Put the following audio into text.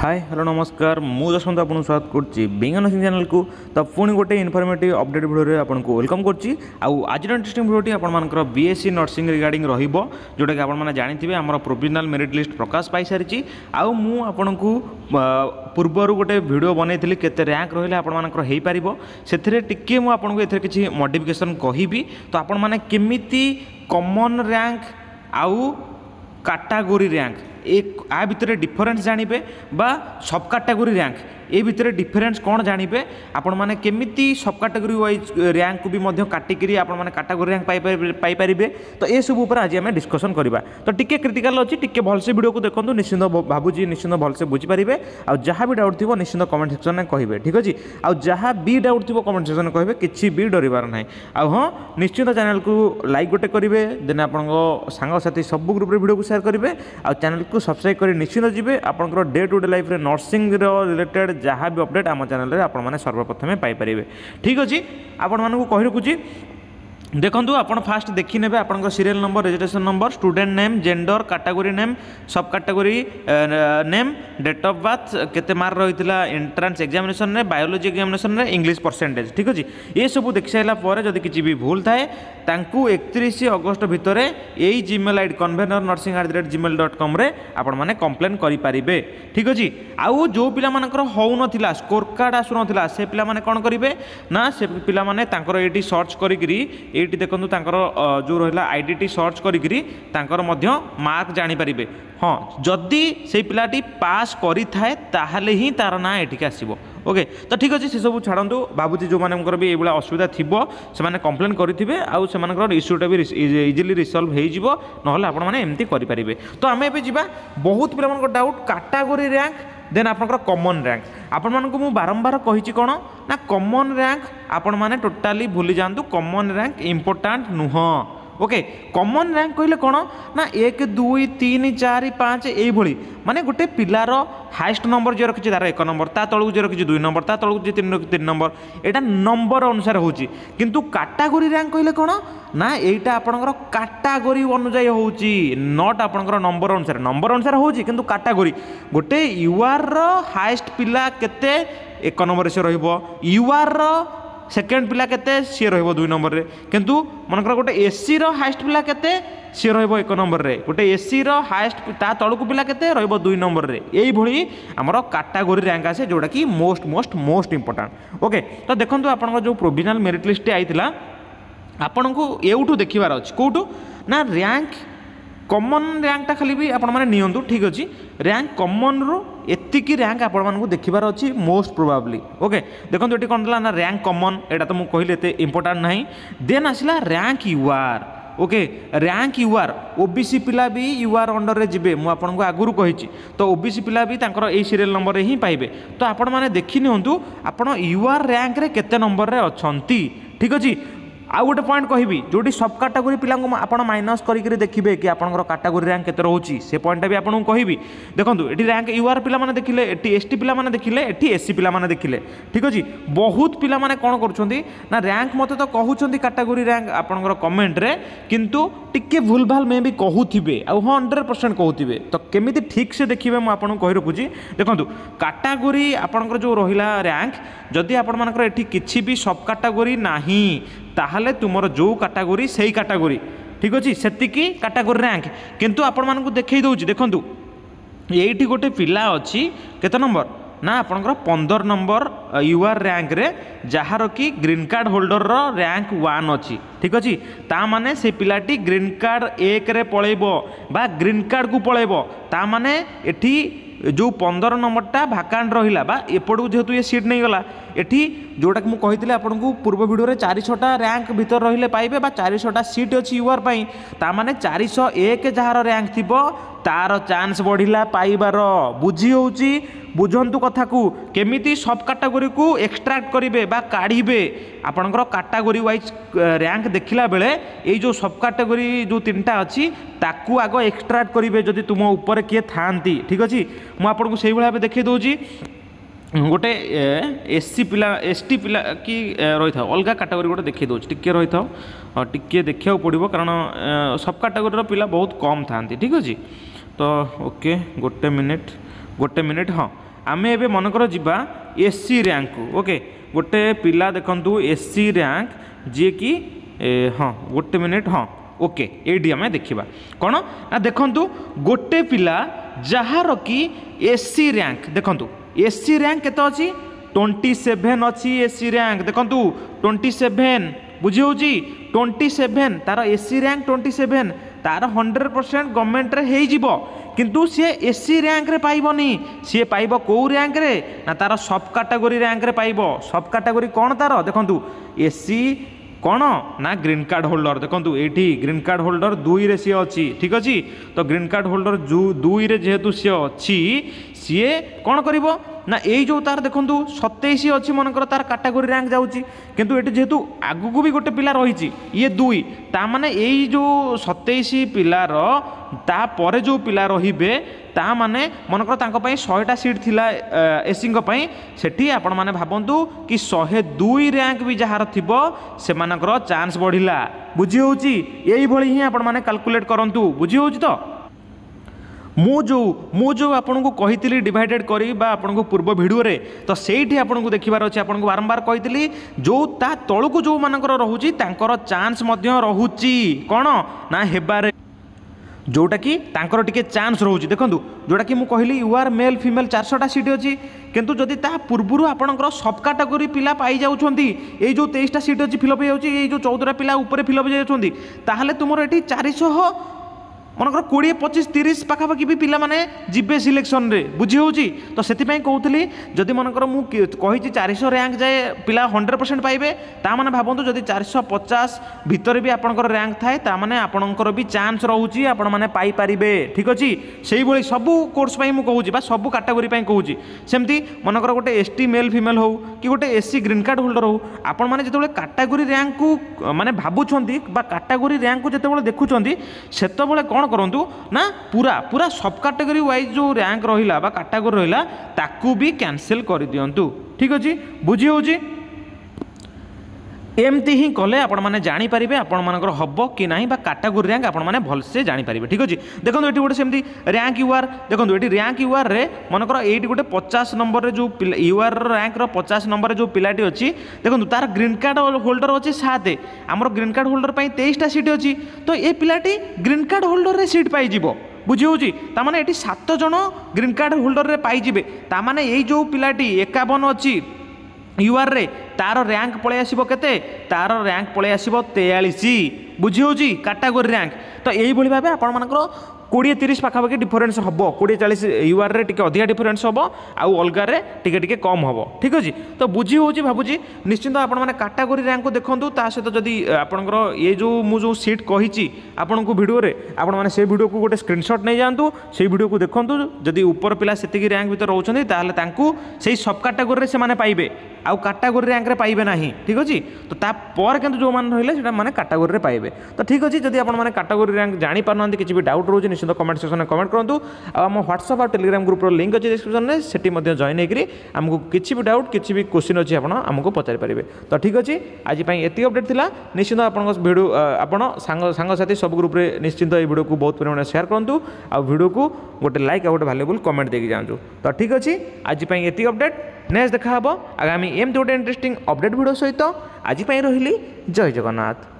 ହାଏ hello ନମସ୍କାର ମୁଁ ଯଶବନ୍ତ ଆପଣଙ୍କୁ ସ୍ୱାଗତ କରୁଛି ବେଙ୍ଗା ନର୍ସିଂ ଚ୍ୟାନେଲକୁ ତ ପୁଣି ଗୋଟେ ଇନଫର୍ମେଟିଭ୍ ଅପଡ଼େଟ୍ ଭିଡ଼ିଓରେ ଆପଣଙ୍କୁ ୱେଲକମ୍ କରୁଛି ଆଉ ଆଜିର ଇଣ୍ଟରେଷ୍ଟିଂ ଭିଡ଼ିଓଟି ଆପଣମାନଙ୍କର ବିଏସ୍ସି ନର୍ସିଂ ରିଗାର୍ଡ଼ିଂ ରହିବ ଯେଉଁଟାକି ଆପଣମାନେ ଜାଣିଥିବେ ଆମର ପ୍ରୋଭିଜନାଲ୍ ମେରିଟ୍ ଲିଷ୍ଟ ପ୍ରକାଶ ପାଇସାରିଛି ଆଉ ମୁଁ ଆପଣଙ୍କୁ ପୂର୍ବରୁ ଗୋଟେ ଭିଡ଼ିଓ ବନେଇଥିଲି କେତେ ର୍ୟାଙ୍କ ରହିଲେ ଆପଣମାନଙ୍କର ହେଇପାରିବ ସେଥିରେ ଟିକିଏ ମୁଁ ଆପଣଙ୍କୁ ଏଥିରେ କିଛି ମଡ଼ିଫିକେସନ୍ କହିବି ତ ଆପଣମାନେ କେମିତି କମନ୍ ର୍ୟାଙ୍କ ଆଉ କାଟାଗୋରୀ ର୍ୟାଙ୍କ ଏ ଆ ଭିତରେ ଡିଫରେନ୍ସ ଜାଣିବେ ବା ସବ୍ କାଟାଗୋରୀ ରାଙ୍କ ଏ ଭିତରେ ଡିଫରେନ୍ସ କ'ଣ ଜାଣିବେ ଆପଣମାନେ କେମିତି ସବ୍ କାଟାଗୋରୀ ୱାଇଜ୍ ରାଙ୍କକୁ ବି ମଧ୍ୟ କାଟିକିରି ଆପଣମାନେ କାଟାଗୋରି ରାଙ୍କ ପାଇପାରିବେ ତ ଏସବୁ ଉପରେ ଆଜି ଆମେ ଡିସ୍କସନ୍ କରିବା ତ ଟିକେ କ୍ରିଟିକାଲ୍ ଅଛି ଟିକେ ଭଲସେ ଭିଡ଼ିଓକୁ ଦେଖନ୍ତୁ ନିଶ୍ଚିନ୍ତ ଭାବୁଛି ନିଶ୍ଚିନ୍ତ ଭଲସେ ବୁଝିପାରିବେ ଆଉ ଯାହା ବି ଡାଉଟ୍ ଥିବ ନିଶ୍ଚିନ୍ତ କମେଣ୍ଟ ସେକ୍ସନ୍ରେ କହିବେ ଠିକ୍ ଅଛି ଆଉ ଯାହା ବି ଡାଉଟ୍ ଥିବ କମେଣ୍ଟ ସେକ୍ସନ୍ରେ କହିବେ କିଛି ବି ଡରିବାର ନାହିଁ ଆଉ ହଁ ନିଶ୍ଚିନ୍ତ ଚ୍ୟାନେଲ୍କୁ ଲାଇକ୍ ଗୋଟେ କରିବେ ଦେନ୍ ଆପଣଙ୍କ ସାଙ୍ଗସାଥି ସବୁ ଗ୍ରୁପ୍ରେ ଭିଡ଼ିଓକୁ ସେୟାର୍ କରିବେ ଆଉ ଚ୍ୟାନେଲ୍ ଚ୍ୟାନେଲ୍କୁ ସବସ୍କ୍ରାଇବ୍ କରି ନିଶ୍ଚିନ୍ତ ଯିବେ ଆପଣଙ୍କର ଡେ ଟୁ ଡେ ଲାଇଫ୍ରେ ନର୍ସିଂର ରିଲେଟେଡ଼୍ ଯାହା ବି ଅପଡ଼େଟ୍ ଆମ ଚ୍ୟାନେଲ୍ରେ ଆପଣମାନେ ସର୍ବପ୍ରଥମେ ପାଇପାରିବେ ଠିକ୍ ଅଛି ଆପଣମାନଙ୍କୁ କହି ରଖୁଛି ଦେଖନ୍ତୁ ଆପଣ ଫାଷ୍ଟ ଦେଖିନେବେ ଆପଣଙ୍କ serial number registration number student name gender category name sub category name date of birth କେତେ ମାର୍କ ରହିଥିଲା ଏଣ୍ଟ୍ରାନ୍ସ ଏକ୍ଜାମିନେସନ୍ରେ ବାୟୋଲୋଜି ଏକ୍ଜାମିନେସନ୍ରେ ଇଂଲିଶ ପରସେଣ୍ଟେଜ୍ ଠିକ୍ ଅଛି ଏସବୁ ଦେଖିସାରିଲା ପରେ ଯଦି କିଛି ବି ଭୁଲ ଥାଏ ତାଙ୍କୁ ଏକତିରିଶ ଅଗଷ୍ଟ ଭିତରେ ଏଇ Gmail ID convener nursing at the rate Gmail dot କମ୍ରେ ଆପଣମାନେ କମ୍ପ୍ଲେନ୍ କରିପାରିବେ ଠିକ୍ ଅଛି ଆଉ ଯେଉଁ ପିଲାମାନଙ୍କର ହେଉନଥିଲା ସ୍କୋର କାର୍ଡ଼ ଆସୁନଥିଲା ସେ ପିଲାମାନେ କ'ଣ କରିବେ ନା ସେ ପିଲାମାନେ ତାଙ୍କର ଏଇଠି ସର୍ଚ୍ଚ କରିକିରି এইটি দেখুন তাঁর যে রহলা আইডিটি সর্চ করি তাঁর মার্ক জাঁপারে হ্যাঁ যদি সেই পিলাটি পাস করে থাকে তাহলে হি তার না এটিকে আসব ওকে তো ঠিক আছে সেসব ছাড়ু ভাবুছি যেমনকর বি এইভাবে অসুবিধা থাকবে সে কমপ্লেন করে আপনার ইস্যুটা বি ইজিলি রিসলভ হয়ে যাব নহলে আপনার এমতি করে তো আমি এবার যা বহুত পিলা ডাউট কাটাগোরি র্যাঙ্ক ଦେନ୍ ଆପଣଙ୍କର କମନ୍ ର୍ୟାଙ୍କ ଆପଣମାନଙ୍କୁ ମୁଁ ବାରମ୍ବାର କହିଛି କ'ଣ ନା କମନ୍ ର୍ୟାଙ୍କ ଆପଣମାନେ ଟୋଟାଲି ଭୁଲି ଯାଆନ୍ତୁ କମନ୍ ର୍ୟାଙ୍କ ଇମ୍ପୋର୍ଟାଣ୍ଟ ନୁହଁ ওকে কমন র্যাঙ্ক କହିଲେ କ'ଣ ନା ଏକ ଦୁଇ ତିନି ଚାରି ପାଞ୍ଚ ଏଇଭଳି ମାନେ ଗୋଟେ ପିଲାର ହାଏଷ୍ଟ ନମ୍ବର ଯିଏ ରଖିଛି ତା'ର ଏକ ନମ୍ବର ତା ତଳକୁ ଯିଏ ରଖିଛି ଦୁଇ ନମ୍ବର ତା ତଳକୁ ଯିଏ ତିନି ତିନି ନମ୍ବର ଏଇଟା ନମ୍ବର ଅନୁସାରେ ହେଉଛି କିନ୍ତୁ କାଟାଗୋରୀ ର୍ୟାଙ୍କ କହିଲେ କ'ଣ ନା ଏଇଟା ଆପଣଙ୍କର କାଟାଗୋରୀ ଅନୁଯାୟୀ ହେଉଛି ନଟ୍ ଆପଣଙ୍କର ନମ୍ବର ଅନୁସାରେ ନମ୍ବର ଅନୁସାରେ ହେଉଛି କିନ୍ତୁ କାଟାଗୋରୀ ଗୋଟେ ୟୁଆର୍ର ହାଏଷ୍ଟ ପିଲା କେତେ ଏକ ନମ୍ବରରେ ସେ ରହିବ ୟୁଆର୍ର সেকেন্ড পিলা কেতে সি রহব দুই নম্বরের কিন্তু মনকর গোটে এসি রাইস্ট পিলা কেতে সি রহব এক নম্বরের গোটে এসি রাইস্ট তা তলকু পিলা কেতে রহব দুই নম্বরের এইভাবে আমার কাটাগোরি র্যাঙ্ক আসে যেটা কি most most most important okay তো দেখুন আপনার যে প্রোভিজনাল মেরিট লিস্টটি আইলা আপনার এউঠু দেখবার অনেক কেউ না র্যাঙ্ক কমন র্যাঙ্কটা খালি ବି ଆପଣମାନେ ନିଅନ୍ତୁ ଠିକ୍ ଅଛି ର୍ୟାଙ୍କ କମନ୍ରୁ ଏତିକି ର୍ୟାଙ୍କ ଆପଣମାନଙ୍କୁ ଦେଖିବାର ଅଛି ମୋଷ୍ଟ ପ୍ରୋବାବ୍ଲି ଓକେ ଦେଖନ୍ତୁ ଏଠି କ'ଣ ଥିଲା ନା ର୍ୟାଙ୍କ କମନ୍ ଏଇଟା ତ ମୁଁ କହିଲି ଏତେ ଇମ୍ପୋର୍ଟାଣ୍ଟ ନାହିଁ ଦେନ୍ ଆସିଲା rank U R okay rank U R O B C ପିଲା ବି ୟୁ ଆର୍ ଅଣ୍ଡରରେ ଯିବେ ମୁଁ ଆପଣଙ୍କୁ ଆଗରୁ କହିଛି ତ ଓ ବି ସି ପିଲା ବି ତାଙ୍କର ଏଇ ସିରିଏଲ୍ ନମ୍ବରରେ ହିଁ ପାଇବେ ତ ଆପଣମାନେ ଦେଖି ନିଅନ୍ତୁ ଆପଣ ୟୁ ଆର୍ ର୍ୟାଙ୍କରେ କେତେ ନମ୍ବରରେ ଅଛନ୍ତି ଠିକ୍ ଅଛି ଆଉ ଗୋଟେ ପଏଣ୍ଟ କହିବି ଯେଉଁଠି ସବ୍ କାଟାଗୋରୀ ପିଲାଙ୍କୁ ଆପଣ ମାଇନସ୍ କରିକି ଦେଖିବେ କି ଆପଣଙ୍କର କାଟାଗୋରୀ ର୍ୟାଙ୍କ କେତେ ରହୁଛି ସେ ପଏଣ୍ଟଟା ବି ଆପଣଙ୍କୁ କହିବି ଦେଖନ୍ତୁ ଏଠି ର୍ୟାଙ୍କ ୟୁ ଆର୍ ପିଲାମାନେ ଦେଖିଲେ ଏଠି ଏସ୍ ଟି ପିଲାମାନେ ଦେଖିଲେ ଏଠି ଏସ୍ ସି ପିଲାମାନେ ଦେଖିଲେ ଠିକ୍ ଅଛି ବହୁତ ପିଲାମାନେ କ'ଣ କରୁଛନ୍ତି ନା ର୍ୟାଙ୍କ ମୋତେ ତ କହୁଛନ୍ତି କାଟାଗୋରୀ ର୍ୟାଙ୍କ ଆପଣଙ୍କର କମେଣ୍ଟରେ କିନ୍ତୁ ଟିକେ ଭୁଲ ଭାଲ ମେ ବି କହୁଥିବେ ଆଉ ହଁ ହଣ୍ଡ୍ରେଡ଼ ପରସେଣ୍ଟ କହୁଥିବେ ତ କେମିତି ଠିକ୍ ସେ ଦେଖିବେ ମୁଁ ଆପଣଙ୍କୁ କହି ରଖୁଛି ଦେଖନ୍ତୁ କାଟାଗୋରୀ ଆପଣଙ୍କର ଯେଉଁ ରହିଲା ର୍ୟାଙ୍କ ଯଦି ଆପଣମାନଙ୍କର ଏଠି କିଛି ବି ସବ୍ କାଟାଗୋରୀ ନାହିଁ ତାହେଲେ ତୁମର ଯେଉଁ କାଟାଗୋରୀ ସେଇ କାଟାଗୋରୀ ଠିକ୍ ଅଛି ସେତିକି କାଟାଗୋରୀ ରାଙ୍କ କିନ୍ତୁ ଆପଣମାନଙ୍କୁ ଦେଖାଇ ଦେଉଛି ଦେଖନ୍ତୁ ଏଇଠି ଗୋଟେ ପିଲା ଅଛି କେତେ ନମ୍ବର ନା ଆପଣଙ୍କର ପନ୍ଦର ନମ୍ବର ୟୁ ଆର୍ ର୍ୟାଙ୍କରେ ଯାହାର କି ଗ୍ରୀନ୍ କାର୍ଡ଼ ହୋଲ୍ଡରର ର୍ୟାଙ୍କ ୱାନ୍ ଅଛି ଠିକ୍ ଅଛି ତା ମାନେ ସେ ପିଲାଟି ଗ୍ରୀନ୍ କାର୍ଡ଼ ଏକରେ ପଳେଇବ ବା ଗ୍ରୀନ୍ କାର୍ଡ଼କୁ ପଳେଇବ ତା ମାନେ ଏଠି ଯେଉଁ ପନ୍ଦର ନମ୍ବରଟା ଭାକାଣ୍ଟ ରହିଲା ବା ଏପଟକୁ ଯେହେତୁ ଇଏ ସିଟ୍ ନେଇଗଲା ଏଠି ଯେଉଁଟାକି ମୁଁ କହିଥିଲି ଆପଣଙ୍କୁ ପୂର୍ବ ଭିଡ଼ିଓରେ ଚାରିଶହଟା ର୍ୟାଙ୍କ ଭିତରେ ରହିଲେ ପାଇବେ ବା ଚାରିଶହଟା ସିଟ୍ ଅଛି ୟୁଆର୍ ପାଇଁ ତା ମାନେ ଚାରିଶହ ଏକ ଯାହାର ର୍ୟାଙ୍କ ଥିବ ତାର ଚାନ୍ସ ବଢ଼ିଲା ପାଇବାର ବୁଝି ହେଉଛି ବୁଝନ୍ତୁ କଥାକୁ କେମିତି ସବ୍ କାଟାଗୋରୀକୁ ଏକ୍ସଟ୍ରାକ୍ଟ କରିବେ ବା କାଢ଼ିବେ ଆପଣଙ୍କର କାଟାଗୋରୀ ୱାଇଜ୍ ର୍ୟାଙ୍କ ଦେଖିଲା ବେଳେ ଏଇ ଯେଉଁ ସବ୍ କାଟାଗୋରୀ ଯେଉଁ ତିନିଟା ଅଛି ତାକୁ ଆଗ ଏକ୍ସଟ୍ରାକ୍ଟ କରିବେ ଯଦି ତୁମ ଉପରେ କିଏ ଥାଆନ୍ତି ଠିକ୍ ଅଛି ମୁଁ ଆପଣଙ୍କୁ ସେଇଭଳି ଭାବେ ଦେଖାଇ ଦେଉଛି ଗୋଟେ ଏସ୍ସି ପିଲା ଏସ୍ଟି ପିଲା କି ରହିଥାଉ ଅଲଗା କାଟାଗୋରୀ ଗୋଟେ ଦେଖାଇ ଦେଉଛି ଟିକିଏ ରହିଥାଉ ଟିକିଏ ଦେଖିବାକୁ ପଡ଼ିବ କାରଣ ସବ୍ କାଟାଗୋରୀର ପିଲା ବହୁତ କମ୍ ଥାଆନ୍ତି ଠିକ୍ ଅଛି ତ ଓକେ ଗୋଟେ ମିନିଟ୍ ଗୋଟେ ମିନିଟ୍ ହଁ ଆମେ ଏବେ ମନେକର ଯିବା ଏସ୍ ସି ର୍ୟାଙ୍କକୁ ଓକେ ଗୋଟେ ପିଲା ଦେଖନ୍ତୁ ଏସ୍ ସି ର୍ୟାଙ୍କ ଯିଏକି ହଁ ଗୋଟେ ମିନିଟ୍ ହଁ ଓକେ ଏଇଠି ଆମେ ଦେଖିବା କ'ଣ ନା ଦେଖନ୍ତୁ ଗୋଟେ ପିଲା ଯାହାର କି ଏସ୍ ସି ର୍ୟାଙ୍କ ଦେଖନ୍ତୁ ଏସ୍ ସି ର୍ୟାଙ୍କ କେତେ ଅଛି ଟ୍ୱେଣ୍ଟି ସେଭେନ୍ ଅଛି ଏସ୍ ସି ର୍ୟାଙ୍କ ଦେଖନ୍ତୁ ଟ୍ୱେଣ୍ଟି ସେଭେନ୍ ବୁଝି ହେଉଛି ଟ୍ୱେଣ୍ଟି ସେଭେନ୍ ତା'ର S C rank twenty seven ତା'ର ହଣ୍ଡ୍ରେଡ଼ ପରସେଣ୍ଟ ଗଭର୍ଣ୍ଣମେଣ୍ଟରେ ହେଇଯିବ কিন্তু সি এসি র্যাঙ্করে পাইবনি সি পাইব কেউ র্যাঙ্করে না তার সব ক্যাটাগোরি র্যাঙ্করে পাইব সব ক্যাটাগোরি কোণ তার দেখুন এসি কোণ না গ্রীন কার্ড হোল্ডর দেখুন এইটি গ্রীন কার্ড হোল্ডর দুই রে সি অছি ঠিক অছি তো গ্রীন কার্ড হোল্ডর দুই রে যেহেতু সি অছি সি কোণ করিব ନା ଏଇ ଯେଉଁ ତା'ର ଦେଖନ୍ତୁ ସତେଇଶ ଅଛି ମନେକର ତା'ର କାଟାଗୋରୀ ରାଙ୍କ ଯାଉଛି କିନ୍ତୁ ଏଠି ଯେହେତୁ ଆଗକୁ ବି ଗୋଟେ ପିଲା ରହିଛି ଇଏ ଦୁଇ ତା'ମାନେ ଏଇ ଯେଉଁ ସତେଇଶ ପିଲାର ତାପରେ ଯେଉଁ ପିଲା ରହିବେ ତାମାନେ ମନେକର ତାଙ୍କ ପାଇଁ ଶହେଟା ସିଟ୍ ଥିଲା ଏସିଙ୍କ ପାଇଁ ସେଠି ଆପଣମାନେ ଭାବନ୍ତୁ କି ଶହେ ଦୁଇ ରାଙ୍କ ବି ଯାହାର ଥିବ ସେମାନଙ୍କର ଚାନ୍ସ ବଢ଼ିଲା ବୁଝି ହେଉଛି ଏଇଭଳି ହିଁ ଆପଣମାନେ କାଲକୁଲେଟ୍ କରନ୍ତୁ ବୁଝି ହେଉଛି ତ ମୁଁ ଯେଉଁ ମୁଁ ଯେଉଁ ଆପଣଙ୍କୁ କହିଥିଲି ଡିଭାଇଡ଼େଡ଼ କରି ବା ଆପଣଙ୍କୁ ପୂର୍ବ ଭିଡ଼ିଓରେ ତ ସେଇଠି ଆପଣଙ୍କୁ ଦେଖିବାର ଅଛି ଆପଣଙ୍କୁ ବାରମ୍ବାର କହିଥିଲି ଯେଉଁ ତା ତଳକୁ ଯେଉଁମାନଙ୍କର ରହୁଛି ତାଙ୍କର ଚାନ୍ସ ମଧ୍ୟ ରହୁଛି କ'ଣ ନା ହେବାରେ ଯେଉଁଟାକି ତାଙ୍କର ଟିକେ ଚାନ୍ସ ରହୁଛି ଦେଖନ୍ତୁ ଯେଉଁଟାକି ମୁଁ କହିଲି ୟୁ ଆର୍ ମେଲ୍ ଫିମେଲ୍ ଚାରିଶହଟା ସିଟ୍ ଅଛି କିନ୍ତୁ ଯଦି ତା ପୂର୍ବରୁ ଆପଣଙ୍କର ସବ୍ କାଟାଗୋରୀ ପିଲା ପାଇଯାଉଛନ୍ତି ଏଇ ଯେଉଁ ତେଇଶଟା ସିଟ୍ ଅଛି ଫିଲଅପ୍ ହେଇଯାଉଛି ଏଇ ଯେଉଁ ଚଉଦଟା ପିଲା ଉପରେ ଫିଲଅପ୍ ହେଇଯାଉଛନ୍ତି ତାହେଲେ ତୁମର ଏଠି ଚାରିଶହ মনেকর কোড়িয়ে পঁচিশ তিরিশ পাখাপাখি বি পিলামানে যাবে সিলেকশনরে বুঝি হচ্ছে তো সেপাই কৌলি যদি মনেকর মু কী চারিশ র্যাঙ্ক যায় পিলা হন্ড্রেড পরসেন্ট পাইবে তা মানে ভাবতু যদি চারিশ পচাশ ভিতরে বি আপনার র্যাঙ্ক থাকে তা মানে আপনার বি চান্স রয়েছে আপন মানে পাইপারে ঠিক অছি সেইভাবে সবু কোর্স পাই মু কৌছি বা সবু ক্যাটাগোরি পাই কৌছি সেমতি মনেকর গোটে এসটি মেল ফিমেল হোক কি গোটে এসসি গ্রিন কার্ড হোল্ডর হোক আপন মানে যেতবে ক্যাটাগোরি র্যাঙ্ক মানে ভাবুচ্ছেন বা ক্যাটাগোরি র্যাঙ্ক যেতবে দেখুছেন সেতবে কোণ କରନ୍ତୁ ନା ପୁରା ପୁରା ସବ୍ କାଟେଗୋରୀ ୱାଇଜ୍ ଯେଉଁ ର୍ୟାଙ୍କ ରହିଲା ବା କାଟାଗୋରୀ ରହିଲା ତାକୁ ବି କ୍ୟାନସେଲ୍ କରିଦିଅନ୍ତୁ ଠିକ୍ ଅଛି ବୁଝି ହେଉଛି ଏମିତି ହିଁ କଲେ ଆପଣମାନେ ଜାଣିପାରିବେ ଆପଣମାନଙ୍କର ହେବ କି ନାହିଁ ବା କାଟାଗୋରି ରାଙ୍କ ଆପଣମାନେ ଭଲସେ ଜାଣିପାରିବେ ଠିକ୍ ଅଛି ଦେଖନ୍ତୁ ଏଠି ଗୋଟେ ସେମିତି ରାଙ୍କ ୟୁଆର୍ ଦେଖନ୍ତୁ ଏଠି ରାଙ୍କ ୟୁଆର୍ରେ ମନେକର ଏଇଠି ଗୋଟେ ପଚାଶ ନମ୍ବରରେ ଯେଉଁ ପିଲା ୟୁଆର୍ର ରାଙ୍କର ପଚାଶ ନମ୍ବରରେ ଯେଉଁ ପିଲାଟି ଅଛି ଦେଖନ୍ତୁ ତାର ଗ୍ରୀନ୍ କାର୍ଡ଼ ହୋଲ୍ଡର ଅଛି ସାତ ଆମର ଗ୍ରୀନ୍ କାର୍ଡ଼ ହୋଲ୍ଡର ପାଇଁ ତେଇଶଟା ସିଟ୍ ଅଛି ତ ଏ ପିଲାଟି ଗ୍ରୀନ୍ କାର୍ଡ଼ ହୋଲ୍ଡରରେ ସିଟ୍ ପାଇଯିବ ବୁଝି ହେଉଛି ତା'ମାନେ ଏଠି ସାତ ଜଣ ଗ୍ରୀନ୍ କାର୍ଡ଼ ହୋଲ୍ଡରରେ ପାଇଯିବେ ତା'ମାନେ ଏଇ ଯେଉଁ ପିଲାଟି ଏକାବନ ଅଛି ୟୁଆର୍ରେ ତା'ର ର୍ୟାଙ୍କ ପଳାଇ ଆସିବ କେତେ ତା'ର ର୍ୟାଙ୍କ ପଳାଇ ଆସିବ ତେୟାଳିଶ ବୁଝି ହେଉଛି କାଟାଗୋରୀ ର୍ୟାଙ୍କ ତ ଏଇଭଳି ଭାବେ ଆପଣମାନଙ୍କର কোড়িয়ে তিরিশ পাখাপাখি ডিফরেন্স হব কোড়িয়ে চাশ ইউআর্রে টিকি অধিকা ডিফরেন্স হব আউ অলগারে টিকি টিকি কম হব ঠিক আছে তো বুঝি হচ্ছে ভাবুছি নিশ্চিন্ত আপনার কাটাগোরি র্যাঙ্ক দেখুন তা সহ যদি আপনার এই যে মু যে সিট কী আপনার ভিডিওরে আপনার সেই ভিডিওকে গোটে স্ক্রিনশট নিয়ে যাতে সেই ভিডিওকে দেখুন যদি উপর পিলা সেতিকি র্যাঙ্ক ভিতরে রয়েছেন তাহলে তাঁকু সেই সব কাটাগোরি সে পাইবে আউ কাটাগোরি র্যাঙ্করে পাইবে না ঠিক আছে তো তাপরে কিন্তু যে রহলে সেটা মানে কাটাগোরি পাইবে তো ঠিক আছে যদি আপনার কাটাগোরি র্যাঙ্ক জাঁপার না কিছু বি ডাউট রয়েছে ନିଶ୍ଚିତ କମେଣ୍ଟ ସେକ୍ସନରେ କମେଣ୍ଟ କରନ୍ତୁ ଆଉ ଆମ ହ୍ୱାଟ୍ସଆପ୍ ଆଉ ଟେଲିଗ୍ରାମ ଗ୍ରୁପ୍ର ଲିଙ୍କ୍ ଅଛି ଡିସ୍କ୍ରିପ୍ସନରେ ସେଠି ମଧ୍ୟ ଜଏନ୍ ହେଇକରି ଆମକୁ କିଛି ବି ଡାଉଟ୍ କିଛି ବି କୋଶ୍ଚିନ୍ ଅଛି ଆପଣ ଆମକୁ ପଚାରି ପାରିବେ ତ ଠିକ୍ ଅଛି ଆଜି ପାଇଁ ଏତିକି ଅପଡ଼େଟ୍ ଥିଲା ନିଶ୍ଚିନ୍ତ ଆପଣଙ୍କ ଭିଡ଼ିଓ ଆପଣ ସାଙ୍ଗ ସାଙ୍ଗସାଥି ସବୁ ଗ୍ରୁପ୍ରେ ନିଶ୍ଚିନ୍ତ ଭିଡ଼ିଓକୁ ବହୁତ ପରିମାଣରେ ভিডিওকে କରନ୍ତୁ ଆଉ ଭିଡ଼ିଓକୁ ଗୋଟେ ଲାଇକ୍ ଆଉ ଗୋଟେ ଭାଲ୍ୟୁବୁଲ୍ କମେଣ୍ଟ ଦେଇକି ଯାଆନ୍ତୁ ତ ଠିକ୍ ଅଛି ଆଜି ପାଇଁ ଏତିକି ଅପଡ଼େଟ୍ ନେକ୍ସଟ୍ নেক্সট দেখা হব আগামী ଗୋଟେ গোটে ଅପଡ଼େଟ୍ ଭିଡିଓ ସହିତ ଆଜି ପାଇଁ ରହିଲି ଜୟ ଜଗନ୍ନାଥ